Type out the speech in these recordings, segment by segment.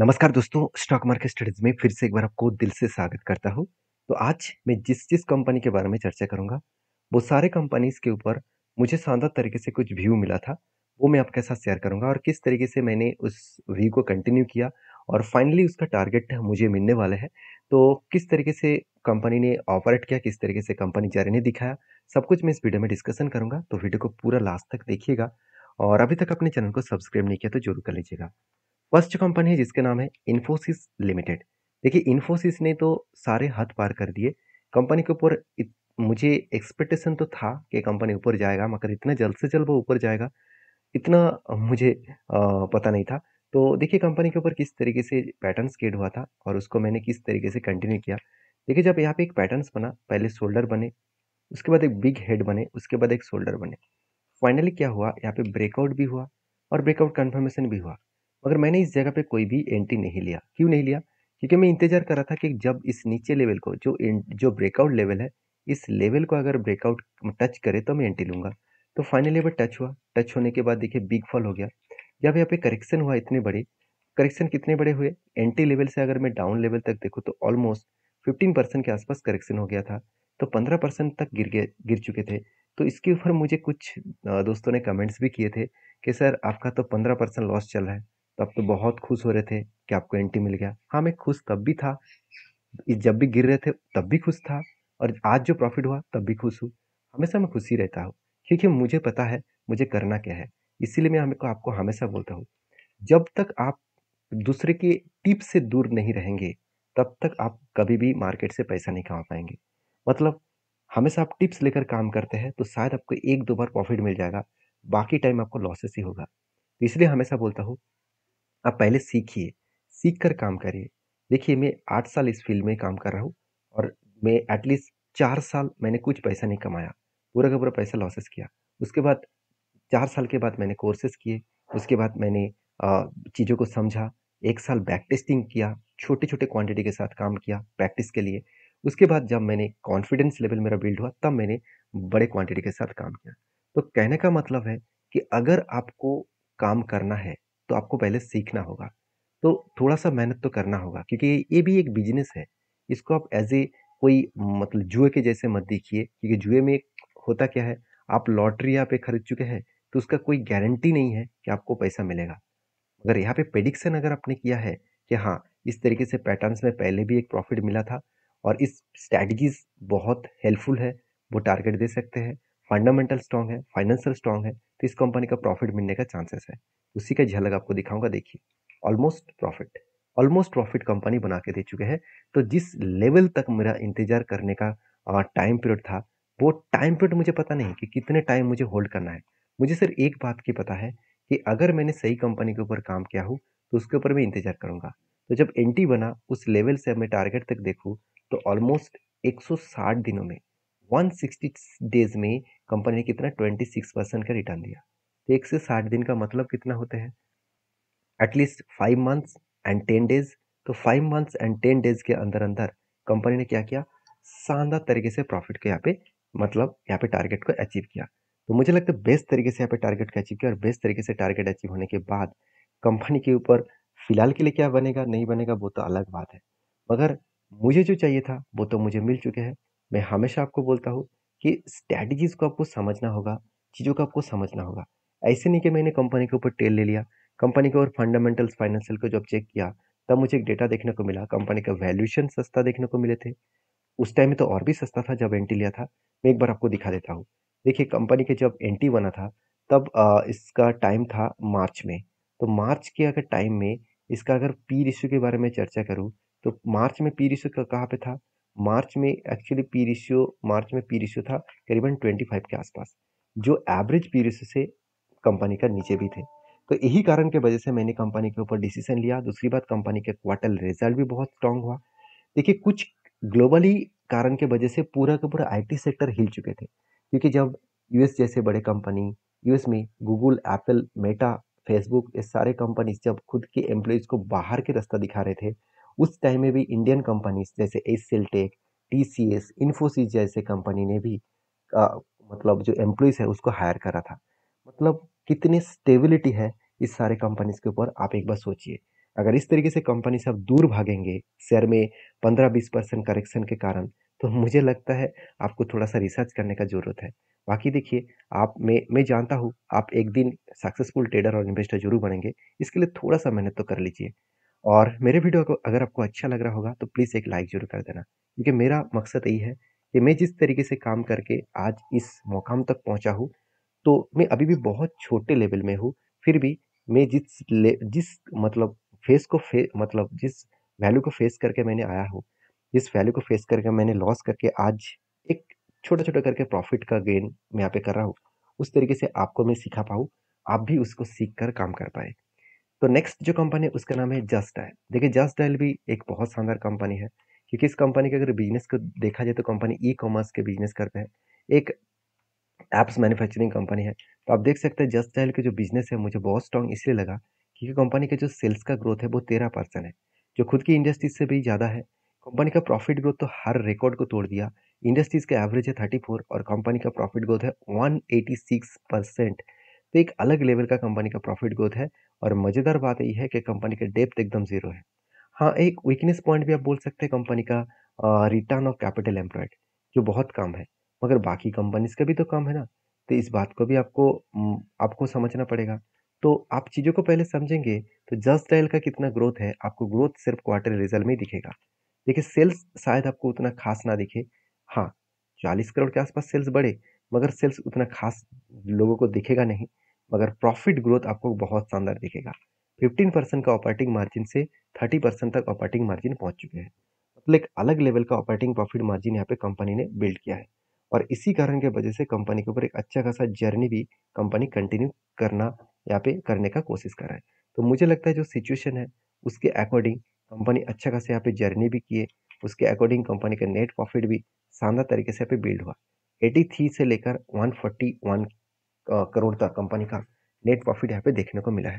नमस्कार दोस्तों stock market studies में फिर से एक बार आपको दिल से स्वागत करता हूँ तो आज मैं जिस जिस कंपनी के बारे में चर्चा करूँगा वो सारे कंपनीज के ऊपर मुझे शानदार तरीके से कुछ व्यू मिला था वो मैं आपके साथ शेयर करूँगा और किस तरीके से मैंने उस व्यू को कंटिन्यू किया और फाइनली उसका टारगेट मुझे मिलने वाला है तो किस तरीके से कंपनी ने ऑपरेट किया किस तरीके से कंपनी जारी ने दिखाया सब कुछ मैं इस वीडियो में डिस्कशन करूँगा तो वीडियो को पूरा लास्ट तक देखिएगा और अभी तक अपने चैनल को सब्सक्राइब नहीं किया तो जरूर कर लीजिएगा फर्स्ट कंपनी है जिसका नाम है इन्फोसिस लिमिटेड देखिए इन्फोसिस ने तो सारे हद पार कर दिए कंपनी के ऊपर मुझे एक्सपेक्टेशन तो था कि कंपनी ऊपर जाएगा मगर इतना जल्द से जल्द वो ऊपर जाएगा इतना मुझे पता नहीं था तो देखिए कंपनी के ऊपर किस तरीके से पैटर्न स्केड हुआ था और उसको मैंने किस तरीके से कंटिन्यू किया देखिए जब यहाँ पे एक पैटर्न्स बना पहले शोल्डर बने उसके बाद एक बिग हेड बने उसके बाद एक शोल्डर बने फाइनली क्या हुआ यहाँ पे ब्रेकआउट भी हुआ और ब्रेकआउट कन्फर्मेशन भी हुआ मगर मैंने इस जगह पे कोई भी एंट्री नहीं लिया क्यों नहीं लिया क्योंकि मैं इंतज़ार कर रहा था कि जब इस नीचे लेवल को जो जो ब्रेकआउट लेवल है इस लेवल को अगर ब्रेकआउट टच करे तो मैं एंट्री लूँगा तो फाइनली वह टच हुआ टच होने के बाद देखिए बिग फॉल हो गया जब यहाँ पे करेक्शन हुआ इतने बड़े करेक्शन कितने बड़े हुए एंट्री लेवल से अगर मैं डाउन लेवल तक देखूँ तो ऑलमोस्ट फिफ्टीन परसेंट के आसपास करेक्शन हो गया था तो पंद्रह परसेंट तक गिर गए गिर चुके थे तो इसके ऊपर मुझे कुछ दोस्तों ने कमेंट्स भी किए थे कि सर आपका तो पंद्रह परसेंट लॉस चल रहा है तब आप तो बहुत खुश हो रहे थे कि आपको एंटी मिल गया हाँ मैं खुश तब भी था जब भी गिर रहे थे तब भी खुश था और आज जो प्रॉफिट हुआ तब भी खुश हूँ हमेशा मैं खुशी रहता हूँ क्योंकि मुझे पता है मुझे करना क्या है इसीलिए मैं को आपको हमेशा बोलता हूँ जब तक आप दूसरे के टिप से दूर नहीं रहेंगे तब तक आप कभी भी मार्केट से पैसा नहीं कमा पाएंगे मतलब हमेशा आप टिप्स लेकर काम करते हैं तो शायद आपको एक दो बार प्रॉफिट मिल जाएगा बाकी टाइम आपको लॉसेस ही होगा इसलिए हमेशा बोलता हूँ आप पहले सीखिए सीख कर काम करिए देखिए मैं आठ साल इस फील्ड में काम कर रहा हूँ और मैं एटलीस्ट चार साल मैंने कुछ पैसा नहीं कमाया पूरा का पूरा पैसा लॉसेस किया उसके बाद चार साल के बाद मैंने कोर्सेस किए उसके बाद मैंने चीज़ों को समझा एक साल बैक टेस्टिंग किया छोटे छोटे क्वांटिटी के साथ काम किया प्रैक्टिस के लिए उसके बाद जब मैंने कॉन्फिडेंस लेवल मेरा बिल्ड हुआ तब मैंने बड़े क्वांटिटी के साथ काम किया तो कहने का मतलब है कि अगर आपको काम करना है तो आपको पहले सीखना होगा तो थोड़ा सा मेहनत तो करना होगा क्योंकि ये भी एक बिजनेस है इसको आप एज ए कोई मतलब जुए के जैसे मत देखिए क्योंकि जुए में होता क्या है आप लॉटरी यहाँ पे खरीद चुके हैं तो उसका कोई गारंटी नहीं है कि आपको पैसा मिलेगा अगर यहाँ पे प्रेडिक्शन अगर आपने किया है कि हाँ इस तरीके से पैटर्न्स में पहले भी एक प्रॉफिट मिला था और इस स्ट्रैटीज बहुत हेल्पफुल है वो टारगेट दे सकते हैं फंडामेंटल स्ट्रॉन्ग है फाइनेंशियल स्ट्रॉन्ग है तो इस कंपनी का प्रॉफिट मिलने का चांसेस है उसी का झलक आपको दिखाऊंगा देखिए almost profit almost profit company बना के दे चुके हैं तो जिस लेवल तक मेरा इंतजार करने का टाइम पीरियड था वो टाइम पीरियड मुझे पता नहीं कि कितने टाइम मुझे होल्ड करना है मुझे सिर्फ एक बात की पता है कि अगर मैंने सही कंपनी के ऊपर काम किया हो तो उसके ऊपर मैं इंतजार करूंगा तो जब एन बना उस लेवल से मैं टारगेट तक देखूँ तो ऑलमोस्ट 160 दिनों में 160 डेज में कंपनी ने कितना ट्वेंटी सिक्स परसेंट का रिटर्न दिया तो एक से साठ दिन का मतलब कितना होता है at least five months and ten days तो five months and ten days के अंदर अंदर कंपनी ने क्या किया शानदार तरीके से प्रॉफिट को यहाँ पे मतलब यहाँ पे टारगेट को अचीव किया तो मुझे लगता है बेस्ट तरीके से यहाँ पे टारगेट को अचीव किया और बेस्ट तरीके से टारगेट अचीव होने के बाद कंपनी के ऊपर फिलहाल के लिए क्या बनेगा नहीं बनेगा वो तो अलग बात है मगर मुझे जो चाहिए था वो तो मुझे मिल चुके हैं मैं हमेशा आपको बोलता हूँ कि स्ट्रैटेजीज़ को आपको समझना होगा चीज़ों को आपको समझना होगा ऐसे नहीं कि मैंने कंपनी के ऊपर टेल ले लिया कंपनी के ऊपर फंडामेंटल्स फाइनेंशियल को जब चेक किया तब मुझे एक डेटा देखने को मिला कंपनी का वैल्यूशन सस्ता देखने को मिले थे उस टाइम में तो और भी सस्ता था जब एंट्री लिया था मैं एक बार आपको दिखा देता हूँ देखिए कंपनी के जब एंट्री बना था तब इसका टाइम था मार्च में तो मार्च के अगर टाइम में इसका अगर पी रिश्यू के बारे में चर्चा करूँ तो मार्च में पी रिश्यू कहाँ पे था मार्च में एक्चुअली पी रेशियो मार्च में पी रेशियो था करीबन फाइव के आसपास जो एवरेज पी रेशियो से कंपनी का नीचे भी थे तो यही कारण के वजह से मैंने कंपनी के ऊपर डिसीजन लिया दूसरी बात कंपनी के क्वार्टर रिजल्ट भी बहुत स्ट्रांग हुआ देखिए कुछ ग्लोबली कारण के वजह से पूरा का पूरा आईटी सेक्टर हिल चुके थे क्योंकि जब यूएस जैसे बड़े कंपनी यूएस में गूगल एप्पल मेटा फेसबुक ये सारे कंपनीज जब खुद के एम्प्लॉयज़ को बाहर के रास्ता दिखा रहे थे उस टाइम में भी इंडियन कंपनीज जैसे S tech T C S Infosys जैसे कंपनी ने भी आ, मतलब जो एम्प्लॉयज़ है उसको हायर करा था मतलब कितनी स्टेबिलिटी है इस सारे कंपनीज के ऊपर आप एक बार सोचिए अगर इस तरीके से कंपनी सब दूर भागेंगे शेयर में पंद्रह बीस परसेंट करेक्शन के कारण तो मुझे लगता है आपको थोड़ा सा रिसर्च करने का ज़रूरत है बाकी देखिए आप मैं मैं जानता हूँ आप एक दिन सक्सेसफुल ट्रेडर और इन्वेस्टर जरूर बनेंगे इसके लिए थोड़ा सा मेहनत तो कर लीजिए और मेरे वीडियो को अगर आपको अच्छा लग रहा होगा तो प्लीज़ एक लाइक जरूर कर देना क्योंकि मेरा मकसद यही है कि मैं जिस तरीके से काम करके आज इस मुकाम तक पहुंचा हूँ तो मैं अभी भी बहुत छोटे लेवल में हूँ फिर भी मैं जिस ले जिस मतलब फेस को फे मतलब जिस वैल्यू को फेस करके मैंने आया हूँ जिस वैल्यू को फेस करके मैंने लॉस करके आज एक छोटा छोटा करके प्रॉफिट का गेन मैं यहाँ पे कर रहा हूँ उस तरीके से आपको मैं सिखा पाऊँ आप भी उसको सीख कर काम कर पाए तो नेक्स्ट जो कंपनी है उसका नाम है जस्ट डायल देखिए जस्ट डायल भी एक बहुत शानदार कंपनी है क्योंकि इस कंपनी के अगर बिजनेस को देखा जाए तो कंपनी ई कॉमर्स के बिजनेस करते हैं एक ऐप्स मैन्युफैक्चरिंग कंपनी है तो आप देख सकते हैं जस्ट डायल के जो बिजनेस है मुझे बहुत स्ट्रॉन्ग इसलिए लगा क्योंकि कंपनी का जो सेल्स का ग्रोथ है वो तेरह परसेंट है जो खुद की इंडस्ट्रीज से भी ज़्यादा है कंपनी का प्रॉफिट ग्रोथ तो हर रिकॉर्ड को तोड़ दिया इंडस्ट्रीज का एवरेज है थर्टी फोर और कंपनी का प्रॉफिट ग्रोथ है वन एटी सिक्स परसेंट तो एक अलग लेवल का कंपनी का प्रॉफिट ग्रोथ है और मज़ेदार बात यह है कि कंपनी के डेप्थ एकदम ज़ीरो है हाँ एक वीकनेस पॉइंट भी आप बोल सकते हैं कंपनी का रिटर्न ऑफ कैपिटल एम्प्लॉयड जो बहुत कम है मगर बाकी कंपनीज का भी तो कम है ना तो इस बात को भी आपको आपको समझना पड़ेगा तो आप चीज़ों को पहले समझेंगे तो जस्ट डायल का कितना ग्रोथ है आपको ग्रोथ सिर्फ क्वार्टर रिजल्ट में ही दिखेगा देखिए सेल्स शायद आपको उतना खास ना दिखे हाँ चालीस करोड़ के आसपास सेल्स बढ़े मगर सेल्स उतना खास लोगों को दिखेगा नहीं मगर प्रॉफिट ग्रोथ आपको बहुत शानदार दिखेगा 15 परसेंट का ऑपरेटिंग मार्जिन से 30 परसेंट तक ऑपरेटिंग मार्जिन पहुंच चुके हैं मतलब एक अलग लेवल का ऑपरेटिंग प्रॉफिट मार्जिन यहाँ पे कंपनी ने बिल्ड किया है और इसी कारण के वजह से कंपनी के ऊपर एक अच्छा खासा जर्नी भी कंपनी कंटिन्यू करना यहाँ पे करने का कोशिश कर रहा है तो मुझे लगता है जो सिचुएशन है उसके अकॉर्डिंग कंपनी अच्छा खासा यहाँ पे जर्नी भी किए उसके अकॉर्डिंग कंपनी का नेट प्रॉफिट भी शानदार तरीके से यहाँ पे बिल्ड हुआ 83 से लेकर 141 करोड़ का कंपनी का नेट प्रॉफिट यहाँ पे देखने को मिला है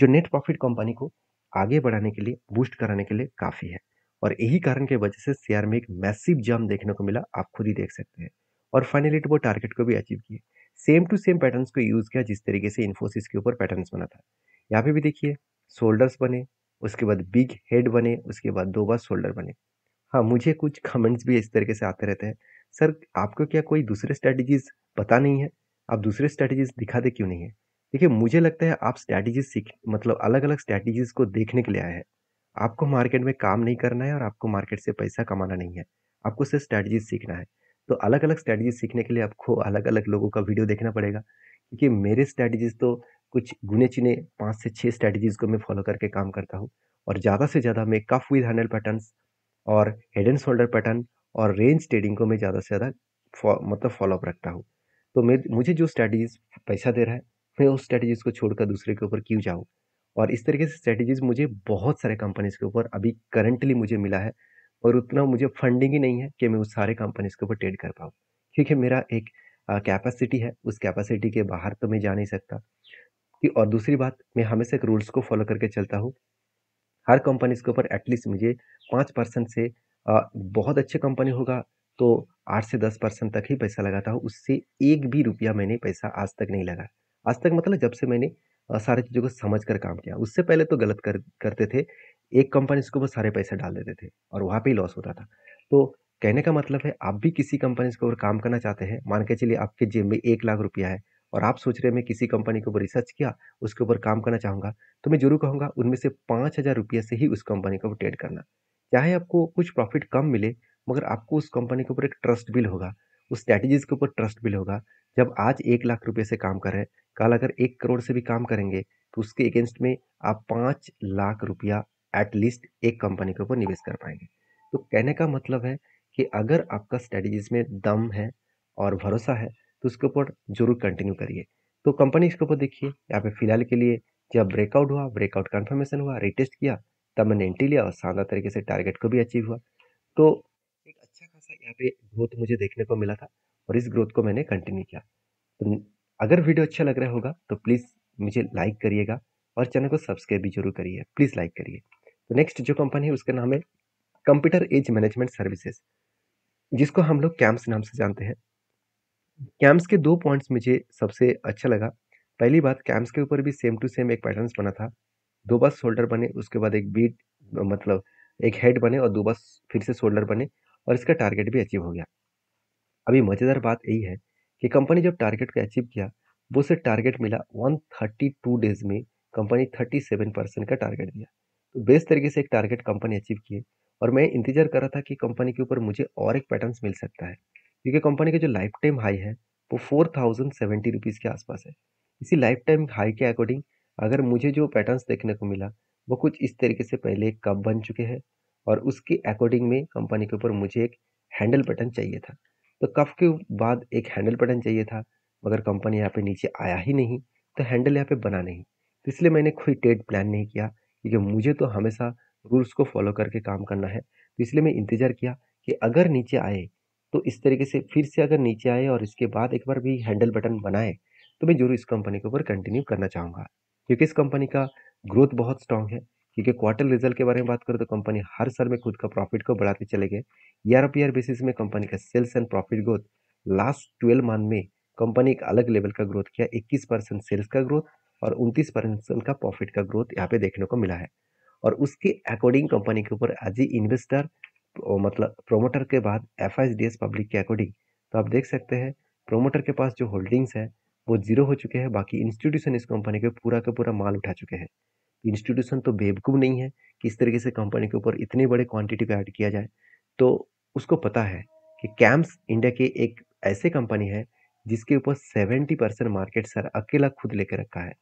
जो नेट प्रॉफिट कंपनी को आगे बढ़ाने के लिए बूस्ट कराने के लिए काफ़ी है और यही कारण के वजह से शेयर में एक मैसिव जम देखने को मिला आप खुद ही देख सकते हैं और फाइनली वो टारगेट को भी अचीव किए सेम टू सेम पैटर्न्स को यूज़ किया जिस तरीके से इन्फोसिस के ऊपर पैटर्न्स बना था यहाँ पे भी देखिए शोल्डर्स बने उसके बाद बिग हेड बने उसके बाद दो बार शोल्डर बने हाँ मुझे कुछ कमेंट्स भी इस तरीके से आते रहते हैं सर आपको क्या कोई दूसरे स्ट्रैटेजीज पता नहीं है आप दूसरे स्ट्रैटेजीज दिखाते क्यों नहीं है देखिए मुझे लगता है आप स्ट्रैटेजीज सीख मतलब अलग अलग स्ट्रैटेजीज को देखने के लिए आए हैं आपको मार्केट में काम नहीं करना है और आपको मार्केट से पैसा कमाना नहीं है आपको सिर्फ स्ट्रैटेजीज सीखना है तो अलग अलग स्ट्रैटेजीज सीखने के लिए आपको अलग अलग लोगों का वीडियो देखना पड़ेगा क्योंकि मेरे स्ट्रैटेजीज तो कुछ गुने चुने पाँच से छः स्ट्रैटेजीज को मैं फॉलो करके काम करता हूँ और ज़्यादा से ज़्यादा मैं कफ विद हैंडल पैटर्न और हेड एंड शोल्डर पैटर्न और रेंज ट्रेडिंग को मैं ज़्यादा से ज़्यादा मतलब फॉलोअप रखता हूँ तो मैं मुझे जो स्ट्रैटेजीज पैसा दे रहा है मैं उस स्ट्रैटेजीज को छोड़कर दूसरे के ऊपर क्यों जाऊँ और इस तरीके से स्ट्रैटेजीज मुझे बहुत सारे कंपनीज के ऊपर अभी करंटली मुझे मिला है और उतना मुझे फंडिंग ही नहीं है कि मैं उस सारे कंपनीज के ऊपर ट्रेड कर पाऊँ क्योंकि मेरा एक कैपेसिटी है उस कैपेसिटी के बाहर तो मैं जा नहीं सकता कि और दूसरी बात मैं हमेशा एक रूल्स को फॉलो करके चलता हूँ हर कंपनीज के ऊपर एटलीस्ट मुझे पाँच परसेंट से आ, बहुत अच्छे कंपनी होगा तो आठ से दस परसेंट तक ही पैसा लगाता हूँ उससे एक भी रुपया मैंने पैसा आज तक नहीं लगा आज तक मतलब जब से मैंने सारी चीज़ों को समझ कर काम किया उससे पहले तो गलत कर करते थे एक कंपनी उसके ऊपर सारे पैसे डाल देते थे और वहाँ पे ही लॉस होता था तो कहने का मतलब है आप भी किसी कंपनी के ऊपर काम करना चाहते हैं मान के चलिए आपके जेब में एक लाख रुपया है और आप सोच रहे हैं मैं किसी कंपनी के ऊपर रिसर्च किया उसके ऊपर काम करना चाहूँगा तो मैं जरूर कहूँगा उनमें से पाँच हज़ार रुपये से ही उस कंपनी को ट्रेड करना चाहे आपको कुछ प्रॉफिट कम मिले मगर आपको उस कंपनी के ऊपर एक ट्रस्ट बिल होगा उस स्ट्रैटेजीज के ऊपर ट्रस्ट बिल होगा जब आज एक लाख रुपए से काम करें कल अगर एक करोड़ से भी काम करेंगे तो उसके अगेंस्ट में आप पाँच लाख रुपया एटलीस्ट एक कंपनी के ऊपर निवेश कर पाएंगे तो कहने का मतलब है कि अगर आपका स्ट्रैटेजीज में दम है और भरोसा है तो उसके ऊपर जरूर कंटिन्यू करिए तो कंपनी इसके ऊपर देखिए यहाँ पे फिलहाल के लिए जब ब्रेकआउट हुआ ब्रेकआउट कन्फर्मेशन हुआ रिटेस्ट किया तब मैंने एंट्री लिया और शानदार तरीके से टारगेट को भी अचीव हुआ तो था यहाँ पे ग्रोथ मुझे देखने को मिला था और इस ग्रोथ को मैंने कंटिन्यू किया तो अगर वीडियो अच्छा लग रहा होगा तो प्लीज़ मुझे लाइक करिएगा और चैनल को सब्सक्राइब भी जरूर करिए प्लीज़ लाइक करिए तो नेक्स्ट जो कंपनी है उसका नाम है कंप्यूटर एज मैनेजमेंट सर्विसेज जिसको हम लोग कैम्प्स नाम से जानते हैं कैम्प्स के दो पॉइंट्स मुझे सबसे अच्छा लगा पहली बात कैम्प्स के ऊपर भी सेम टू सेम एक पैटर्न बना था दो बार शोल्डर बने उसके बाद एक बीट मतलब एक हेड बने और दो बार फिर से शोल्डर बने और इसका टारगेट भी अचीव हो गया अभी मज़ेदार बात यही है कि कंपनी जब टारगेट को अचीव किया वो उसे टारगेट मिला 132 डेज में कंपनी 37 परसेंट का टारगेट दिया तो बेस्ट तरीके से एक टारगेट कंपनी अचीव किए और मैं इंतजार कर रहा था कि कंपनी के ऊपर मुझे और एक पैटर्न मिल सकता है क्योंकि कंपनी का जो लाइफ टाइम हाई है वो फोर थाउजेंड सेवेंटी रुपीज़ के आसपास है इसी लाइफ टाइम हाई के अकॉर्डिंग अगर मुझे जो पैटर्न देखने को मिला वो कुछ इस तरीके से पहले कब बन चुके हैं और उसके अकॉर्डिंग में कंपनी के ऊपर मुझे एक हैंडल बटन चाहिए था तो कफ के बाद एक हैंडल बटन चाहिए था मगर कंपनी यहाँ पे नीचे आया ही नहीं तो हैंडल यहाँ पे बना नहीं तो इसलिए मैंने कोई टेड प्लान नहीं किया क्योंकि मुझे तो हमेशा रूल्स को फॉलो करके काम करना है तो इसलिए मैं इंतज़ार किया कि अगर नीचे आए तो इस तरीके से फिर से अगर नीचे आए और इसके बाद एक बार भी हैंडल बटन बनाए तो मैं जरूर इस कंपनी के ऊपर कंटिन्यू करना चाहूँगा क्योंकि इस कंपनी का ग्रोथ बहुत स्ट्रांग है क्योंकि क्वार्टर रिजल्ट के बारे में बात करें तो कंपनी हर साल में खुद का प्रॉफिट को बढ़ाते चले गए ईयर ऑफ ईयर बेसिस में कंपनी का sales and profit growth last twelve month में कंपनी एक अलग लेवल का ग्रोथ किया इक्कीस परसेंट सेल्स का ग्रोथ और उनतीस परसेंट का प्रॉफिट का ग्रोथ यहाँ पे देखने को मिला है और उसके अकॉर्डिंग कंपनी के ऊपर एज ए इन्वेस्टर मतलब प्रोमोटर के बाद एफ पब्लिक के अकॉर्डिंग तो आप देख सकते हैं प्रोमोटर के पास जो होल्डिंग्स है वो जीरो हो चुके हैं बाकी इंस्टीट्यूशन इस कंपनी के पूरा का पूरा माल उठा चुके हैं इंस्टीट्यूशन तो बेवकूफ़ नहीं है कि इस तरीके से कंपनी के ऊपर इतने बड़े क्वांटिटी को ऐड किया जाए तो उसको पता है कि कैम्प्स इंडिया के एक ऐसे कंपनी है जिसके ऊपर सेवेंटी परसेंट मार्केट सर अकेला खुद लेकर रखा है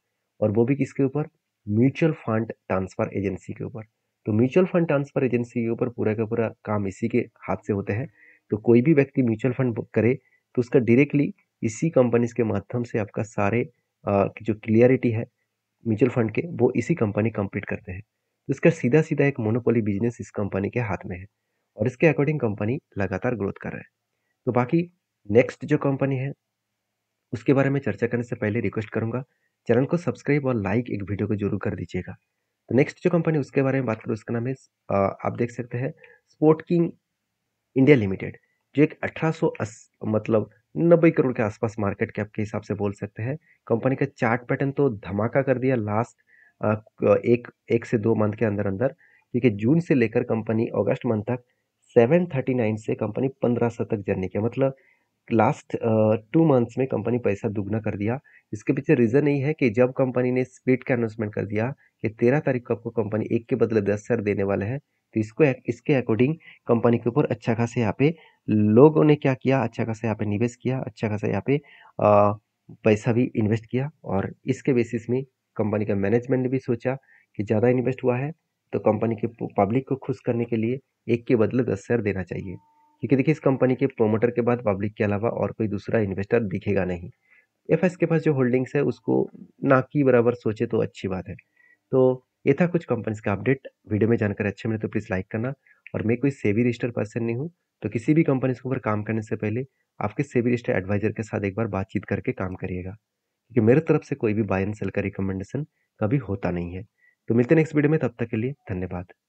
और वो भी किसके ऊपर म्यूचुअल फंड ट्रांसफ़र एजेंसी के ऊपर तो म्यूचुअल फंड ट्रांसफ़र एजेंसी के ऊपर पूरा का पूरा काम इसी के हाथ से होते हैं तो कोई भी व्यक्ति म्यूचुअल फंड करे तो उसका डायरेक्टली इसी कंपनीज के माध्यम से आपका सारे आ, जो क्लियरिटी है म्यूचुअल फंड के वो इसी कंपनी कंप्लीट करते हैं तो इसका सीधा सीधा एक मोनोपोली बिजनेस इस कंपनी के हाथ में है और इसके अकॉर्डिंग कंपनी लगातार ग्रोथ कर रहा है तो बाकी नेक्स्ट जो कंपनी है उसके बारे में चर्चा करने से पहले रिक्वेस्ट करूंगा चैनल को सब्सक्राइब और लाइक एक वीडियो को जरूर कर दीजिएगा तो नेक्स्ट जो कंपनी उसके बारे में बात करूँ उसका नाम है आप देख सकते हैं स्पोर्ट किंग इंडिया लिमिटेड जो एक अठारह मतलब नब्बे करोड़ के आसपास मार्केट कैप के हिसाब से बोल सकते हैं कंपनी का चार्ट पैटर्न तो धमाका कर दिया लास्ट एक एक से दो मंथ के अंदर अंदर क्योंकि जून से लेकर कंपनी अगस्त मंथ तक 739 से कंपनी 1500 तक जर्नी किया मतलब लास्ट टू मंथ्स में कंपनी पैसा दुगना कर दिया इसके पीछे रीज़न यही है कि जब कंपनी ने स्प्लिट का अनाउंसमेंट कर दिया कि तेरह तारीख को आपको कंपनी एक के बदले दस शेयर देने वाले हैं तो इसको इसके अकॉर्डिंग कंपनी के ऊपर अच्छा खासा यहाँ पे लोगों ने क्या किया अच्छा खासा यहाँ पे निवेश किया अच्छा खासा यहाँ पे पैसा भी इन्वेस्ट किया और इसके बेसिस में कंपनी का मैनेजमेंट ने भी सोचा कि ज़्यादा इन्वेस्ट हुआ है तो कंपनी के पब्लिक को खुश करने के लिए एक के बदले दस शेयर देना चाहिए क्योंकि देखिए इस कंपनी के प्रोमोटर के बाद पब्लिक के अलावा और कोई दूसरा इन्वेस्टर दिखेगा नहीं एफ के पास जो होल्डिंग्स है उसको ना कि बराबर सोचे तो अच्छी बात है तो ये था कुछ कंपनीज का अपडेट वीडियो में जानकर अच्छे मिले तो प्लीज़ लाइक करना और मैं कोई सेवी रजिस्टर पर्सन नहीं हूँ तो किसी भी कंपनी के ऊपर काम करने से पहले आपके सेवी रजिस्टर एडवाइजर के साथ एक बार बातचीत करके काम करिएगा क्योंकि मेरे तरफ से कोई भी बाय एंड सेल का रिकमेंडेशन कभी होता नहीं है तो मिलते नेक्स्ट वीडियो में तब तक के लिए धन्यवाद